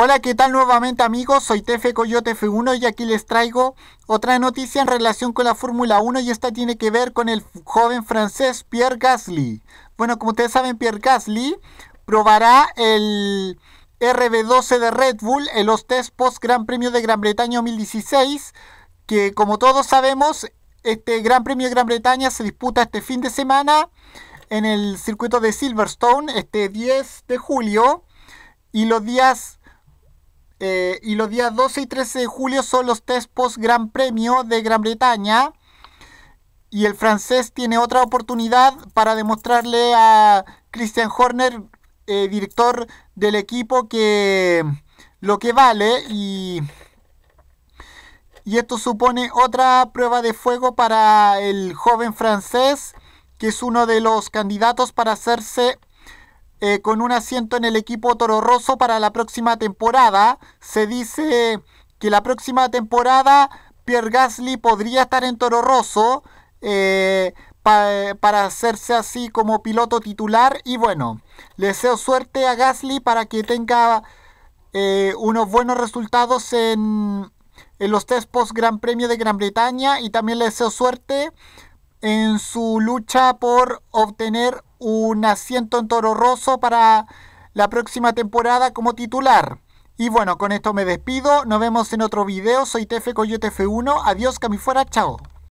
Hola, ¿qué tal nuevamente amigos? Soy Tefe Coyote F1 y aquí les traigo otra noticia en relación con la Fórmula 1 y esta tiene que ver con el joven francés Pierre Gasly. Bueno, como ustedes saben, Pierre Gasly probará el RB12 de Red Bull en los test post Gran Premio de Gran Bretaña 2016, que como todos sabemos, este Gran Premio de Gran Bretaña se disputa este fin de semana en el circuito de Silverstone, este 10 de julio, y los días eh, y los días 12 y 13 de julio son los test post Gran Premio de Gran Bretaña. Y el francés tiene otra oportunidad para demostrarle a Christian Horner, eh, director del equipo, que lo que vale. Y, y esto supone otra prueba de fuego para el joven francés, que es uno de los candidatos para hacerse eh, con un asiento en el equipo Toro Rosso para la próxima temporada. Se dice que la próxima temporada Pierre Gasly podría estar en Toro Rosso eh, eh, para hacerse así como piloto titular. Y bueno, le deseo suerte a Gasly para que tenga unos buenos resultados en, en los test post Gran Premio de Gran Bretaña y también le deseo suerte en su lucha por obtener un asiento en Toro Rosso para la próxima temporada como titular. Y bueno, con esto me despido. Nos vemos en otro video. Soy Tefe Coyote F1. Adiós, camifuera. Chao.